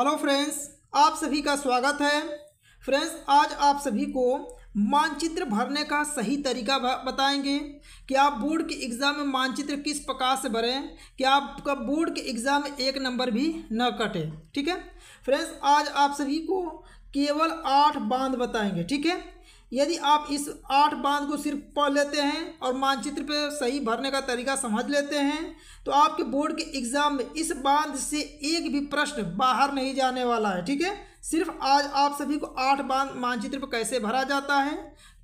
hello friends आप सभी का स्वागत है फ्रेंड्स आज आप सभी को मानचित्र भरने का सही तरीका बताएंगे कि आप बोर्ड के एग्ज़ाम में मानचित्र किस प्रकार से भरें कि आपका बोर्ड के एग्ज़ाम में एक नंबर भी न कटे ठीक है फ्रेंड्स आज आप सभी को केवल आठ बांध बताएंगे ठीक है यदि आप इस आठ बांध को सिर्फ पढ़ लेते हैं और मानचित्र पर सही भरने का तरीका समझ लेते हैं तो आपके बोर्ड के एग्जाम में इस बांध से एक भी प्रश्न बाहर नहीं जाने वाला है ठीक है सिर्फ आज आप सभी को आठ बांध मानचित्र पर कैसे भरा जाता है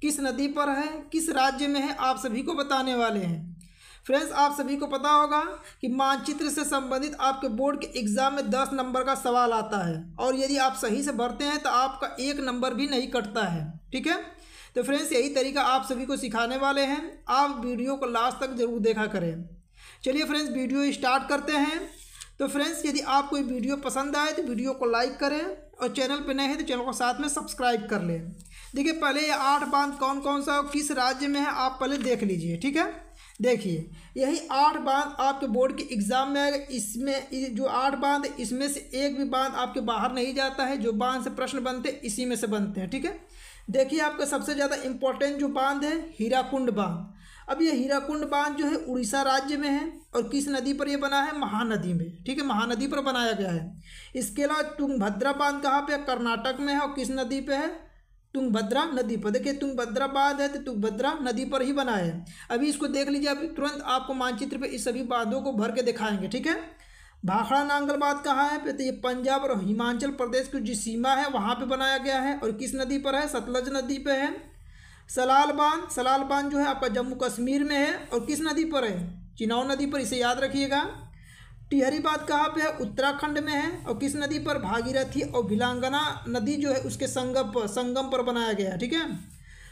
किस नदी पर है किस राज्य में है आप सभी को बताने वाले हैं फ्रेंड्स आप सभी को पता होगा कि मानचित्र से संबंधित आपके बोर्ड के एग्जाम में दस नंबर का सवाल आता है और यदि आप सही से भरते हैं तो आपका एक नंबर भी नहीं कटता है ठीक है तो फ्रेंड्स यही तरीका आप सभी को सिखाने वाले हैं आप वीडियो को लास्ट तक जरूर देखा करें चलिए फ्रेंड्स वीडियो स्टार्ट करते हैं तो फ्रेंड्स यदि आपको वीडियो पसंद आए तो वीडियो को लाइक करें और चैनल पर नए हैं तो चैनल को साथ में सब्सक्राइब कर लें देखिए पहले ये आठ बांध कौन कौन सा और किस राज्य में है आप पहले देख लीजिए ठीक है देखिए यही आठ बांध आपके बोर्ड के एग्ज़ाम में आएगा इसमें जो आठ बांध इसमें से एक भी बांध आपके बाहर नहीं जाता है जो बांध से प्रश्न बनते हैं इसी में से बनते हैं ठीक है देखिए आपका सबसे ज़्यादा इम्पोर्टेंट जो बांध है हीराकुंड बांध अब ये हीराकुंड बांध जो है उड़ीसा राज्य में है और किस नदी पर ये बना है महानदी में ठीक है महानदी पर बनाया गया है इसके अलावा तुंगभद्रा बांध कहाँ पे है कर्नाटक में है और किस नदी पे है तुंगभद्रा नदी पर देखिए तुंगभद्रा बांध है तो तुंगभद्रा नदी पर ही बना है अभी इसको देख लीजिए अभी तुरंत आपको मानचित्र पर इस सभी बांधों को भर के दिखाएंगे ठीक है भाखड़ा नांगलबाद कहाँ है तो ये पंजाब और हिमाचल प्रदेश की जो सीमा है वहाँ पे बनाया गया है और किस नदी पर है सतलज नदी पे है सलाल बांध सलाल बांध जो है आपका जम्मू कश्मीर में है और किस नदी पर है चिनाव नदी पर इसे याद रखिएगा टिहरी बांध कहाँ पे है उत्तराखंड में है और किस नदी पर भागीरथी और भिलांगना नदी जो है उसके संगम पर संगम पर बनाया गया है ठीक है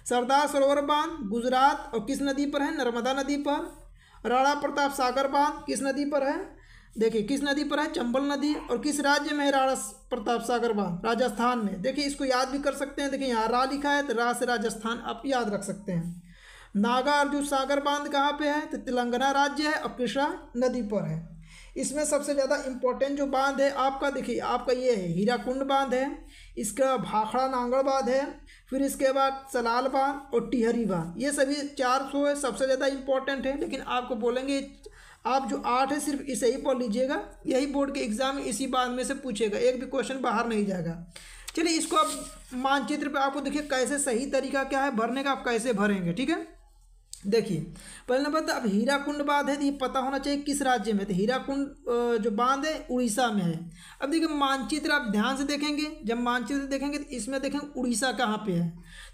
सरदार सरोवर बांध गुजरात और किस नदी पर है नर्मदा नदी पर राणा प्रताप सागर बांध किस नदी पर है देखिए किस नदी पर है चंबल नदी और किस राज्य में है राणा प्रताप सागर बांध राजस्थान में देखिए इसको याद भी कर सकते हैं देखिए यहाँ रा लिखा है तो रा से राजस्थान आप याद रख सकते हैं नागा अर्जुन सागर बांध कहाँ पे है तो तेलंगाना राज्य है और कृष्णा नदी पर है इसमें सबसे ज़्यादा इम्पोर्टेंट जो बांध है आपका देखिए आपका ये है हीराकुंड बांध है इसका भाखड़ा नांगड़ बांध है फिर इसके बाद सलाल बांध और टिहरी बांध ये सभी चार सौ है सबसे ज़्यादा इम्पोर्टेंट है लेकिन आपको बोलेंगे आप जो आठ है सिर्फ इसे ही पढ़ लीजिएगा यही बोर्ड के एग्जाम इसी बाद में से पूछेगा एक भी क्वेश्चन बाहर नहीं जाएगा चलिए इसको आप मानचित्र पे आपको देखिए कैसे सही तरीका क्या है भरने का आप कैसे भरेंगे ठीक है देखिए पहले नंबर तो अब हीरा कुंड बांध है तो ये पता होना चाहिए किस राज्य में तो हीरा कुंड जो बांध है उड़ीसा में है अब देखिए मानचित्र आप ध्यान से देखेंगे जब मानचित्र देखेंगे तो इसमें देखेंगे उड़ीसा कहाँ पे है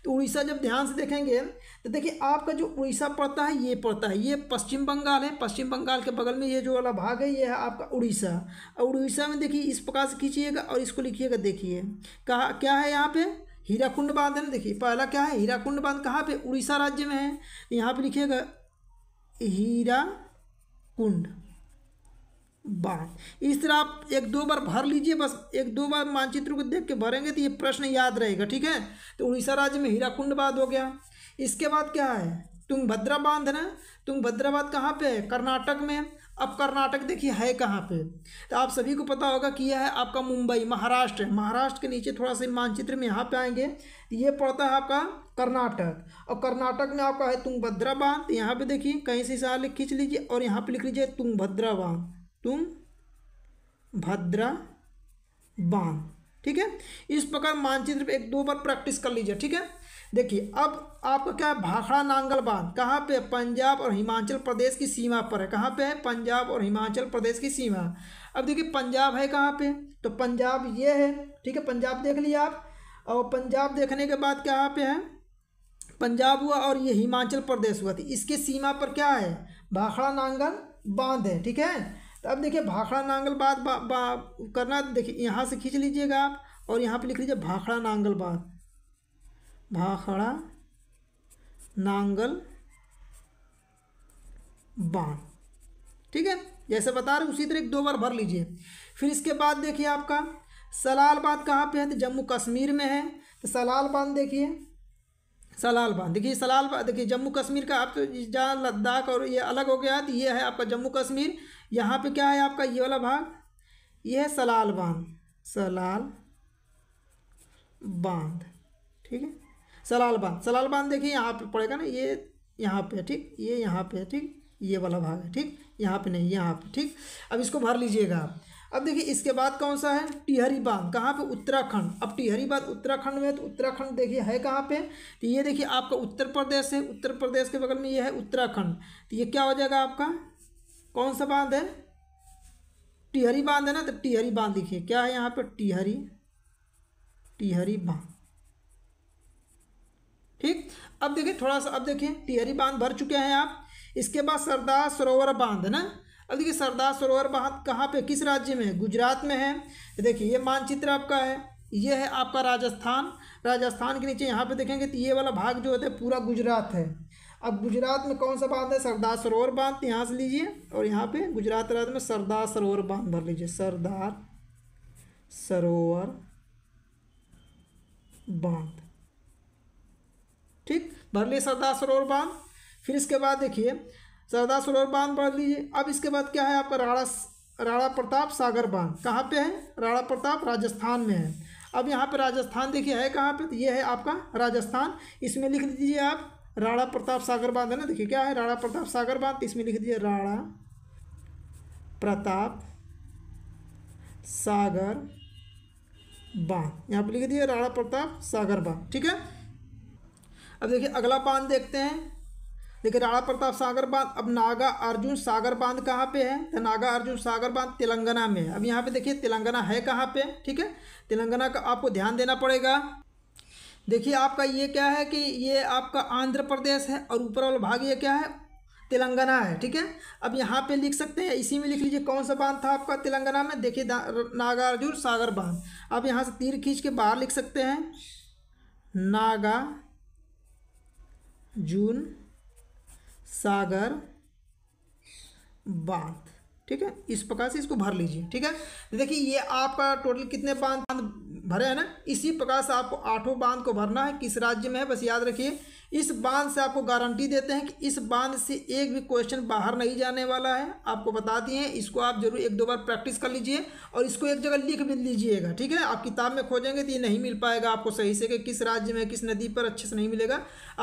तो उड़ीसा जब ध्यान से देखेंगे तो देखिए आपका जो उड़ीसा पड़ता है ये पड़ता है ये पश्चिम बंगाल है पश्चिम बंगाल के बगल में ये जो वाला भाग है ये है आपका उड़ीसा और उड़ीसा में देखिए इस प्रकार से खींचिएगा और इसको लिखिएगा देखिए कहा क्या है यहाँ पर हीराकुंड बांध है ना देखिए पहला क्या है हीराकुंड बांध कहाँ पे उड़ीसा राज्य में है यहाँ पे लिखिएगा हीरा कुंड बांध इस तरह आप एक दो बार भर लीजिए बस एक दो बार मानचित्र को देख के भरेंगे तो ये प्रश्न याद रहेगा ठीक है तो उड़ीसा राज्य में हीराकुंड बांध हो गया इसके बाद क्या है तुम भद्रा बांध है ना भद्रा बांध कहाँ पे है कर्नाटक में अब कर्नाटक देखिए है कहाँ पे तो आप सभी को पता होगा कि यह है आपका मुंबई महाराष्ट्र है महाराष्ट्र के नीचे थोड़ा सा मानचित्र में यहाँ पे आएंगे तो ये पड़ता है आपका कर्नाटक और कर्नाटक में आपका है तुंगभद्रा बांध तो यहाँ पे देखिए कहीं से इशारा खींच लीजिए और यहाँ पे लिख लीजिए तुंगभद्रा बांध तुम भद्रा बांध ठीक है इस प्रकार मानचित्र पे एक दो बार प्रैक्टिस कर लीजिए ठीक है देखिए अब आपका क्या है भाखड़ा नांगल बांध कहाँ पे पंजाब और हिमाचल प्रदेश की सीमा पर है कहाँ पे है पंजाब और हिमाचल प्रदेश की सीमा अब देखिए पंजाब है कहाँ पे तो पंजाब ये है ठीक है पंजाब देख लिया आप और पंजाब देखने के बाद कहाँ पे है पंजाब हुआ और ये हिमाचल प्रदेश हुआ थी तो इसके सीमा पर क्या है भाखड़ा नांगल बांध है ठीक है तो अब देखिए भाखड़ा नांगल बाद बा, बा, करना देखिए यहाँ से खींच लीजिएगा आप और यहाँ पे लिख लीजिए भाखड़ा नांगल बाद भाखड़ा नांगल बांध ठीक है जैसे बता रहे उसी तरह एक दो बार भर लीजिए फिर इसके बाद देखिए आपका सलाल बांध कहाँ पे है तो जम्मू कश्मीर में है तो सलाल बांध देखिए सलाल बांध देखिए सलाल बांध देखिए जम्मू कश्मीर का आप तो जहाँ लद्दाख और ये अलग हो गया तो ये है आपका जम्मू कश्मीर यहाँ पे क्या है आपका ये वाला भाग ये है सलाल बांध सलाल बांध ठीक है सलाल बांध सलाल बांध देखिए यहाँ पे पड़ेगा ना ये यहाँ पे ठीक ये यहाँ पे ठीक ये वाला भाग है ठीक यहाँ पे नहीं यहाँ पे ठीक अब इसको भर लीजिएगा आप अब देखिए इसके बाद कौन सा है टिहरी बांध कहाँ पे उत्तराखंड अब टिहरी बांध उत्तराखंड में है तो उत्तराखंड देखिए है कहाँ पे तो ये देखिए आपका उत्तर प्रदेश है उत्तर प्रदेश के बगल में ये है उत्तराखंड तो ये क्या हो जाएगा आपका कौन सा बांध है टिहरी बांध है ना तो टिहरी बांध लिखिए क्या है यहाँ पर टिहरी टिहरी बांध ठीक अब देखिए थोड़ा सा अब देखिए टिहरी बांध भर चुके हैं आप इसके बाद सरदार सरोवर बांध है ना अब देखिए सरदार सरोवर बांध कहाँ पे किस राज्य में है गुजरात में है देखिए ये मानचित्र आपका है ये है आपका राजस्थान राजस्थान के नीचे यहाँ पे देखेंगे तो ये वाला भाग जो होता है पूरा गुजरात है अब गुजरात में कौन सा बांध है सरदार सरोवर बांध तो यहाँ से लीजिए और यहाँ पे गुजरात राज्य में सरदार सरोवर बांध भर लीजिए सरदार सरोवर बांध ठीक भर लिए सरदार सरोवर बांध फिर इसके बाद देखिए सरदार सरोवर बांध भर लीजिए अब इसके बाद क्या है आपका राणा राणा प्रताप सागर बांध कहाँ पे है राणा प्रताप राजस्थान में है अब यहाँ पे राजस्थान देखिए है कहाँ पे तो ये है आपका राजस्थान इसमें लिख दीजिए आप राणा प्रताप सागर बांध है ना देखिए क्या है राणा प्रताप सागर बांध इसमें लिख दीजिए राणा प्रताप सागर बांध यहाँ पर लिख दिया राणा प्रताप सागर बांध ठीक है अब देखिए अगला बांध देखते हैं देखिए राणा प्रताप सागर बांध अब नागा अर्जुन सागर बांध कहाँ पे है तो नागा अर्जुन सागर बांध तेलंगाना में है अब यहाँ पे देखिए तेलंगाना है कहाँ पे ठीक है तेलंगाना का आपको ध्यान देना पड़ेगा देखिए आपका ये क्या है कि ये आपका आंध्र प्रदेश है और ऊपर वाला भाग ये क्या है तेलंगाना है ठीक है अब यहाँ पे लिख सकते हैं इसी में लिख लीजिए कौन सा बांध था आपका तेलंगाना में देखिए नागार्जुन सागर बांध आप यहाँ से तीर खींच के बाहर लिख सकते हैं नागा जून सागर बांध ठीक है इस प्रकार से इसको भर लीजिए ठीक है देखिए ये आपका टोटल कितने बांध भरे है ना इसी प्रकार से आपको आठों बांध को भरना है किस राज्य में है बस याद रखिए इस बांध से आपको गारंटी देते हैं कि इस बांध से एक भी क्वेश्चन बाहर नहीं जाने वाला है आपको बता दिए इसको आप जरूर एक दो बार प्रैक्टिस कर लीजिए और इसको एक जगह लिख भी लीजिएगा ठीक है आप किताब में खोजेंगे तो ये नहीं मिल पाएगा आपको सही से कि किस राज्य में किस नदी पर अच्छे से नहीं मिलेगा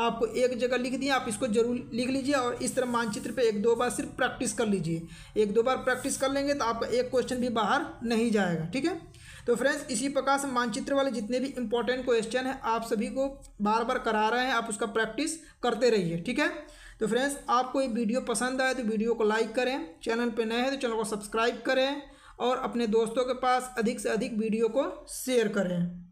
आपको एक जगह लिख दिए आप इसको जरूर लिख लीजिए और इस तरह मानचित्र पर एक दो बार सिर्फ प्रैक्टिस कर लीजिए एक दो बार प्रैक्टिस कर लेंगे तो आपका एक क्वेश्चन भी बाहर नहीं जाएगा ठीक है तो फ्रेंड्स इसी प्रकार से मानचित्र वाले जितने भी इंपॉर्टेंट क्वेश्चन है आप सभी को बार बार करा रहे हैं आप उसका प्रैक्टिस करते रहिए ठीक है तो फ्रेंड्स आपको ये वीडियो पसंद आए तो वीडियो को लाइक करें चैनल पर नए हैं तो चैनल को सब्सक्राइब करें और अपने दोस्तों के पास अधिक से अधिक वीडियो को शेयर करें